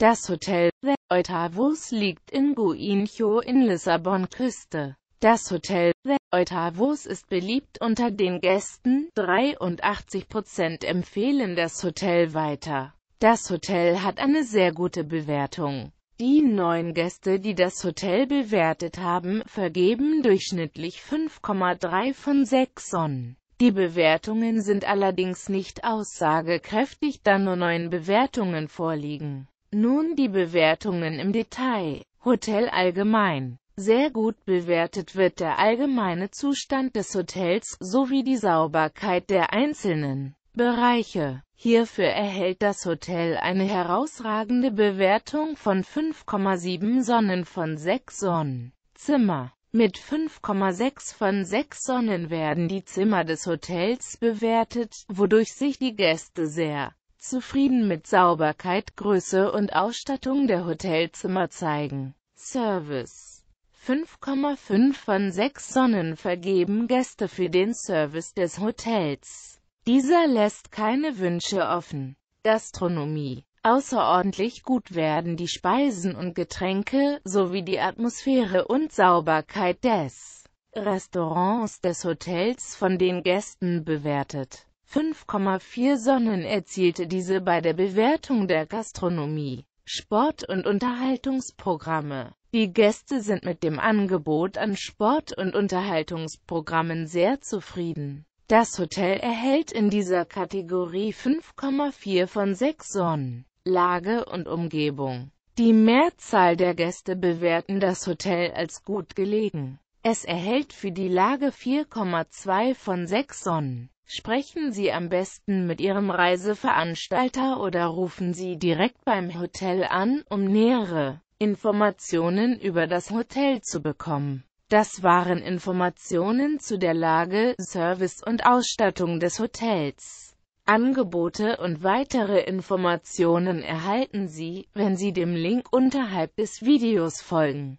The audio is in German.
Das Hotel The Oitavos liegt in Guincho in Lissabon-Küste. Das Hotel The Oitavos ist beliebt unter den Gästen, 83% empfehlen das Hotel weiter. Das Hotel hat eine sehr gute Bewertung. Die neun Gäste, die das Hotel bewertet haben, vergeben durchschnittlich 5,3 von 6 Sonnen. Die Bewertungen sind allerdings nicht aussagekräftig, da nur neun Bewertungen vorliegen. Nun die Bewertungen im Detail. Hotel allgemein. Sehr gut bewertet wird der allgemeine Zustand des Hotels sowie die Sauberkeit der einzelnen Bereiche. Hierfür erhält das Hotel eine herausragende Bewertung von 5,7 Sonnen von 6 Sonnen. Zimmer mit 5,6 von 6 Sonnen werden die Zimmer des Hotels bewertet, wodurch sich die Gäste sehr zufrieden mit Sauberkeit, Größe und Ausstattung der Hotelzimmer zeigen. Service 5,5 von 6 Sonnen vergeben Gäste für den Service des Hotels. Dieser lässt keine Wünsche offen. Gastronomie Außerordentlich gut werden die Speisen und Getränke, sowie die Atmosphäre und Sauberkeit des Restaurants des Hotels von den Gästen bewertet. 5,4 Sonnen erzielte diese bei der Bewertung der Gastronomie, Sport- und Unterhaltungsprogramme. Die Gäste sind mit dem Angebot an Sport- und Unterhaltungsprogrammen sehr zufrieden. Das Hotel erhält in dieser Kategorie 5,4 von 6 Sonnen. Lage und Umgebung. Die Mehrzahl der Gäste bewerten das Hotel als gut gelegen. Es erhält für die Lage 4,2 von 6 Sonnen. Sprechen Sie am besten mit Ihrem Reiseveranstalter oder rufen Sie direkt beim Hotel an, um nähere Informationen über das Hotel zu bekommen. Das waren Informationen zu der Lage, Service und Ausstattung des Hotels. Angebote und weitere Informationen erhalten Sie, wenn Sie dem Link unterhalb des Videos folgen.